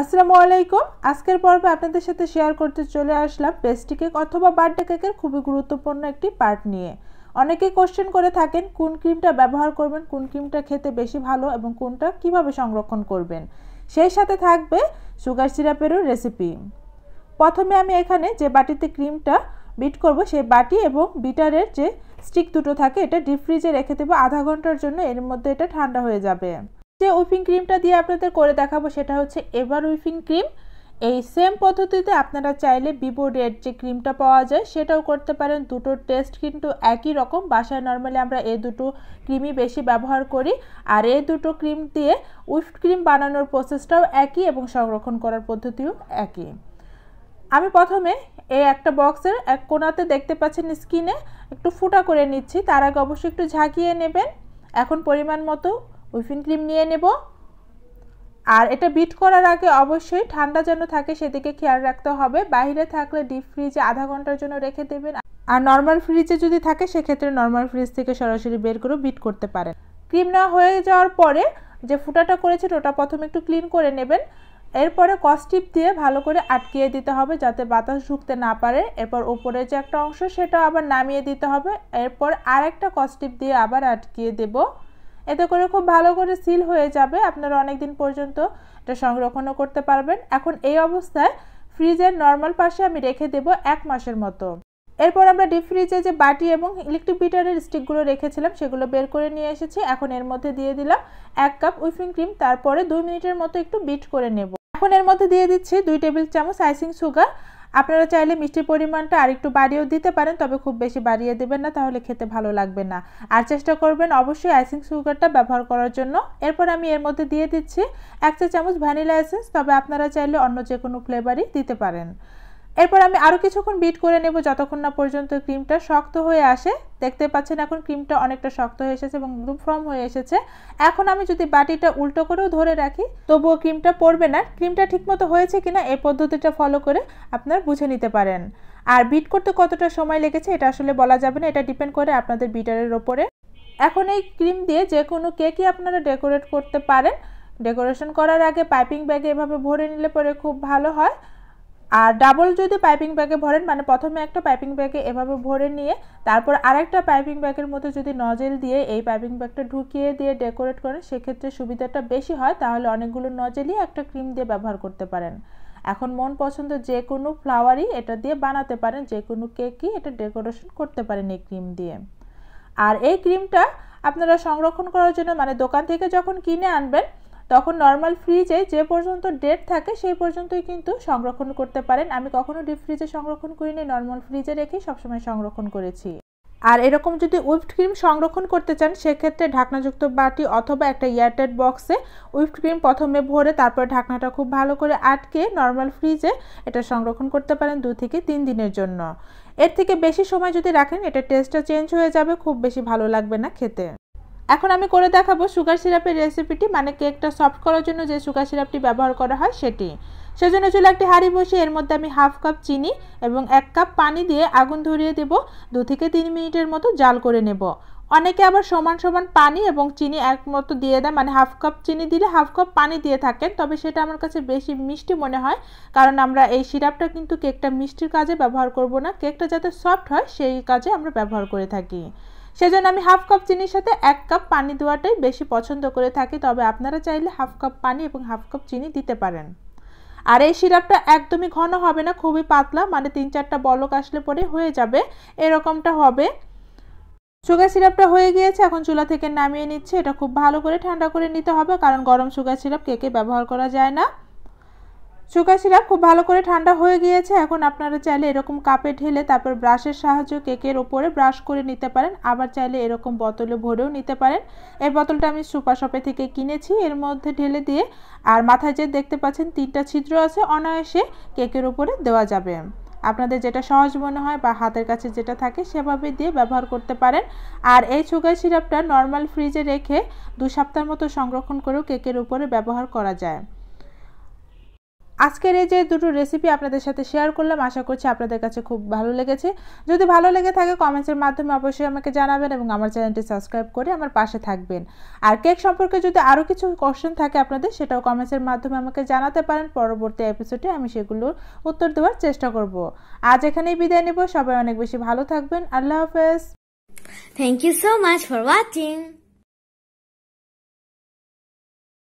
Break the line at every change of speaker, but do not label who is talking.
আসসালামু আলাইকুম আজকের পর্বে আপনাদের সাথে শেয়ার করতে চলে আসলাম পেস্টি কেক অথবা বার্থডে কেকের খুবই গুরুত্বপূর্ণ একটি পার্ট নিয়ে অনেকে কোশ্চেন করে থাকেন কোন ক্রিমটা ব্যবহার করবেন কোন ক্রিমটা খেতে বেশি ভালো এবং কোনটা কিভাবে সংরক্ষণ করবেন সেই সাথে থাকবে সুগার সিরাপেরও রেসিপি প্রথমে আমি এখানে যে বাটিতে ক্রিমটা বিট করব সেই বাটি এবং বিটারের যে স্টিক দুটো থাকে এটা ডিপ ফ্রিজে রেখে দেবো আধা ঘন্টার জন্য এর মধ্যে এটা ঠান্ডা হয়ে যাবে যে উইপিং ক্রিমটা দিয়ে আপনাদের করে দেখাবো সেটা হচ্ছে এভার উইপিং ক্রিম এই সেম পদ্ধতিতে আপনারা চাইলে বিবো রেড যে ক্রিমটা পাওয়া যায় সেটাও করতে পারেন দুটো টেস্ট কিন্তু একই রকম বাসায় নর্মালি আমরা এই দুটো ক্রিমই বেশি ব্যবহার করি আর এই দুটো ক্রিম দিয়ে উইফট ক্রিম বানানোর প্রসেসটাও একই এবং সংরক্ষণ করার পদ্ধতিও একই আমি প্রথমে এই একটা বক্সের এক কোনাতে দেখতে পাচ্ছেন স্কিনে একটু ফুটা করে নিচ্ছি তার আগে অবশ্যই একটু ঝাঁকিয়ে নেবেন এখন পরিমাণ মতো উইফিন ক্রিম নিয়ে নেব আর এটা বিট করার আগে অবশ্যই ঠান্ডা যেন থাকে সেদিকে খেয়াল রাখতে হবে বাইরে থাকলে ডিপ ফ্রিজে আধা ঘন্টার জন্য রেখে দেবেন আর নর্মাল ফ্রিজে যদি থাকে সেক্ষেত্রে নর্মাল ফ্রিজ থেকে সরাসরি বের করে বিট করতে পারেন ক্রিম নেওয়া হয়ে যাওয়ার পরে যে ফুটাটা করেছেন ওটা প্রথমে একটু ক্লিন করে নেবেন এরপরে কস্টিপ দিয়ে ভালো করে আটকিয়ে দিতে হবে যাতে বাতাস ঢুকতে না পারে এরপর ওপরে যে একটা অংশ সেটা আবার নামিয়ে দিতে হবে এরপর আর একটা কস্টিপ দিয়ে আবার আটকিয়ে দেবো এতে করে খুব ভালো করে সিল হয়ে যাবে আপনারা অনেক দিন পর্যন্ত এটা সংরক্ষণও করতে পারবেন এখন এই অবস্থায় ফ্রিজের নর্মাল পাশে আমি রেখে দেব এক মাসের মতো এরপর আমরা ডিপ ফ্রিজে যে বাটি এবং ইলেকট্রিক বিটারের স্টিকগুলো রেখেছিলাম সেগুলো বের করে নিয়ে এসেছি এখন এর মধ্যে দিয়ে দিলাম এক কাপ উইফিং ক্রিম তারপরে দুই মিনিটের মতো একটু বিট করে নেব এখন এর মধ্যে দিয়ে দিচ্ছি দুই টেবিল চামচ আইসিং সুগার আপনারা চাইলে মিষ্টির পরিমাণটা আরেকটু বাড়িয়েও দিতে পারেন তবে খুব বেশি বাড়িয়ে দেবেন না তাহলে খেতে ভালো লাগবে না আর চেষ্টা করবেন অবশ্যই আইসিং সুগারটা ব্যবহার করার জন্য এরপর আমি এর মধ্যে দিয়ে দিচ্ছি এক চা চামচ ভ্যানিলা এসেন্স তবে আপনারা চাইলে অন্য যে কোনো ফ্লেভারই দিতে পারেন এরপর আমি আরও কিছুক্ষণ বিট করে নেব যতক্ষণ না পর্যন্ত ক্রিমটা শক্ত হয়ে আসে দেখতে পাচ্ছেন এখন ক্রিমটা অনেকটা শক্ত হয়ে এসেছে এবং একদম ফর্ম হয়ে এসেছে এখন আমি যদি বাটিটা উল্টো করেও ধরে রাখি তবুও ক্রিমটা পড়বে না ক্রিমটা ঠিকমতো হয়েছে কিনা এই পদ্ধতিটা ফলো করে আপনার বুঝে নিতে পারেন আর বিট করতে কতটা সময় লেগেছে এটা আসলে বলা যাবে না এটা ডিপেন্ড করে আপনাদের বিটারের ওপরে এখন এই ক্রিম দিয়ে যে কোনো কেকই আপনারা ডেকোরেট করতে পারেন ডেকোরেশন করার আগে পাইপিং ব্যাগে এভাবে ভরে নিলে পরে খুব ভালো হয় আর ডাবল যদি পাইপিং ব্যাগে ভরেন মানে প্রথমে একটা পাইপিং ব্যাগে এভাবে ভরে নিয়ে তারপর আরেকটা পাইপিং ব্যাগের মধ্যে যদি নজেল দিয়ে এই পাইপিং ব্যাগটা ঢুকিয়ে দিয়ে ডেকোরেট করেন সেক্ষেত্রে সুবিধাটা বেশি হয় তাহলে অনেকগুলো নজেলই একটা ক্রিম দিয়ে ব্যবহার করতে পারেন এখন মন পছন্দ যে কোনো ফ্লাওয়ারই এটা দিয়ে বানাতে পারেন যে কোনো কেকই এটা ডেকোরেশন করতে পারেন এই ক্রিম দিয়ে আর এই ক্রিমটা আপনারা সংরক্ষণ করার জন্য মানে দোকান থেকে যখন কিনে আনবেন তখন নর্মাল ফ্রিজে যে পর্যন্ত ডেট থাকে সেই পর্যন্তই কিন্তু সংরক্ষণ করতে পারেন আমি কখনো ডিপ ফ্রিজে সংরক্ষণ করিনি নর্মাল ফ্রিজে রেখেই সবসময় সংরক্ষণ করেছি আর এরকম যদি উইপড ক্রিম সংরক্ষণ করতে চান সেক্ষেত্রে ঢাকনাযুক্ত বাটি অথবা একটা এয়ারটেড বক্সে উইপড ক্রিম প্রথমে ভরে তারপরে ঢাকনাটা খুব ভালো করে আটকে নর্মাল ফ্রিজে এটা সংরক্ষণ করতে পারেন দু থেকে তিন দিনের জন্য এর থেকে বেশি সময় যদি রাখেন এটা টেস্টটা চেঞ্জ হয়ে যাবে খুব বেশি ভালো লাগবে না খেতে এখন আমি করে দেখাবো সুগার সিরাপের রেসিপিটি মানে কেকটা সফট করার জন্য যে সুগার সিরাপটি ব্যবহার করা হয় সেটি সেজন্য চলে একটি হাঁড়ি বসে এর মধ্যে আমি হাফ কাপ চিনি এবং এক কাপ পানি দিয়ে আগুন ধরিয়ে দেব দু থেকে তিন মিনিটের মতো জাল করে নেব অনেকে আবার সমান সমান পানি এবং চিনি এক মতো দিয়ে দেয় মানে হাফ কাপ চিনি দিলে হাফ কাপ পানি দিয়ে থাকেন তবে সেটা আমার কাছে বেশি মিষ্টি মনে হয় কারণ আমরা এই সিরাপটা কিন্তু কেকটা মিষ্টির কাজে ব্যবহার করব না কেকটা যাতে সফট হয় সেই কাজে আমরা ব্যবহার করে থাকি সেজন্য আমি হাফ কাপ চিনির সাথে এক কাপ পানি দেওয়াটাই বেশি পছন্দ করে থাকি তবে আপনারা চাইলে হাফ কাপ পানি এবং হাফ কাপ চিনি দিতে পারেন আর এই সিরাপটা একদমই ঘন হবে না খুবই পাতলা মানে তিন চারটা বলক আসলে পরে হয়ে যাবে এরকমটা হবে সুগার সিরাপটা হয়ে গিয়েছে এখন চুলা থেকে নামিয়ে নিচ্ছে এটা খুব ভালো করে ঠান্ডা করে নিতে হবে কারণ গরম সুগার সিরাপ কেকে ব্যবহার করা যায় না সুগার সিরাপ খুব ভালো করে ঠান্ডা হয়ে গিয়েছে এখন আপনারা চাইলে এরকম কাপে ঢেলে তারপর ব্রাশের সাহায্যে কেকের ওপরে ব্রাশ করে নিতে পারেন আবার চাইলে এরকম বোতলে ভরেও নিতে পারেন এই বোতলটা আমি সুপার শপে থেকে কিনেছি এর মধ্যে ঢেলে দিয়ে আর মাথায় যে দেখতে পাচ্ছেন তিনটা ছিদ্র আছে অনায়াসে কেকের ওপরে দেওয়া যাবে আপনাদের যেটা সহজ মনে হয় বা হাতের কাছে যেটা থাকে সেভাবে দিয়ে ব্যবহার করতে পারেন আর এই সুগার সিরাপটা নর্মাল ফ্রিজে রেখে দু সপ্তাহের মতো সংরক্ষণ করেও কেকের উপরে ব্যবহার করা যায় আজকের এই যে দুটো রেসিপি আপনাদের সাথে শেয়ার করলাম আশা করছি আপনাদের কাছে খুব ভালো লেগেছে যদি ভালো লেগে থাকে কমেন্টসের মাধ্যমে অবশ্যই আমাকে জানাবেন এবং আমার চ্যানেলটি সাবস্ক্রাইব করে আমার পাশে থাকবেন আর কেক সম্পর্কে যদি আরও কিছু কোশ্চেন থাকে আপনাদের সেটাও কমেন্টসের মাধ্যমে আমাকে জানাতে পারেন পরবর্তী এপিসোডে আমি সেগুলোর উত্তর দেওয়ার চেষ্টা করব আজ এখানেই বিদায় নেব সবাই অনেক বেশি ভালো থাকবেন আল্লাহ হাফেজ thank you so much for watching